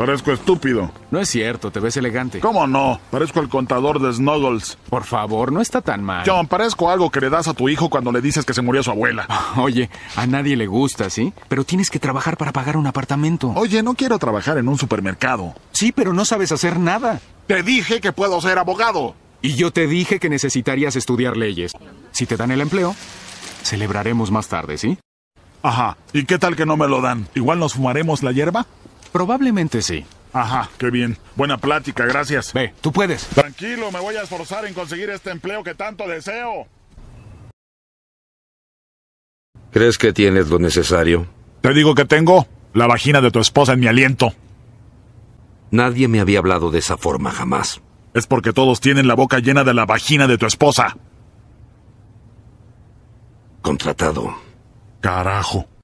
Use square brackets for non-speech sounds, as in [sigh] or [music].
Parezco estúpido. No es cierto, te ves elegante. ¿Cómo no? Parezco el contador de Snuggles. Por favor, no está tan mal. John, parezco algo que le das a tu hijo cuando le dices que se murió su abuela. [laughs] Oye, a nadie le gusta, ¿sí? Pero tienes que trabajar para pagar un apartamento. Oye, no quiero trabajar en un supermercado. Sí, pero no sabes hacer nada. Te dije que puedo ser abogado. Y yo te dije que necesitarías estudiar leyes. Si te dan el empleo, celebraremos más tarde, ¿sí? Ajá. ¿Y qué tal que no me lo dan? ¿Igual nos fumaremos la hierba? Probablemente sí. Ajá, qué bien. Buena plática, gracias. Ve, tú puedes. Tranquilo, me voy a esforzar en conseguir este empleo que tanto deseo. ¿Crees que tienes lo necesario? Te digo que tengo la vagina de tu esposa en mi aliento. Nadie me había hablado de esa forma jamás. Es porque todos tienen la boca llena de la vagina de tu esposa. Contratado. Carajo.